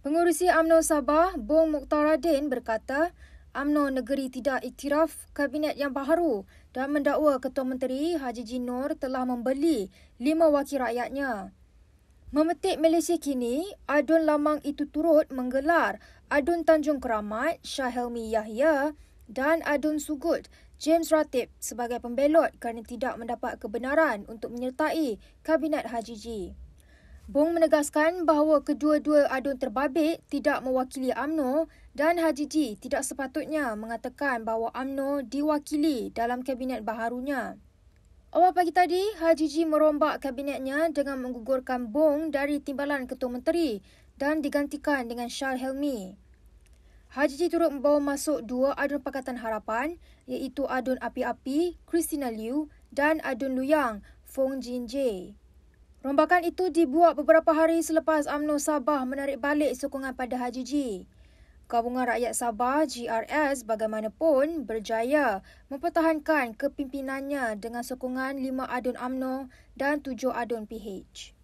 Pengurusi Amno Sabah, Bong Muktaradin berkata, Amno negeri tidak iktiraf kabinet yang baru dan mendakwa Ketua Menteri Haji Jinor telah membeli lima wakil rakyatnya. Memetik Malaysia kini, adun lamang itu turut menggelar adun Tanjung Keramat Helmi Yahya dan adun Sugut James Ratib sebagai pembelot kerana tidak mendapat kebenaran untuk menyertai Kabinet Haji Jinor. Bong menegaskan bahawa kedua-dua adun terbabit tidak mewakili AMNO dan Haji Ji tidak sepatutnya mengatakan bahawa AMNO diwakili dalam kabinet baharunya. Awal pagi tadi, Haji Ji merombak kabinetnya dengan menggugurkan Bong dari timbalan Ketua Menteri dan digantikan dengan Syar Helmi. Haji Ji turut membawa masuk dua adun Pakatan Harapan iaitu adun Api-Api, Christina Liu dan adun Luyang, Fong Jin Jae. Rombakan itu dibuat beberapa hari selepas UMNO Sabah menarik balik sokongan pada Haji G. Gabungan Rakyat Sabah GRS bagaimanapun berjaya mempertahankan kepimpinannya dengan sokongan 5 adun UMNO dan 7 adun PH.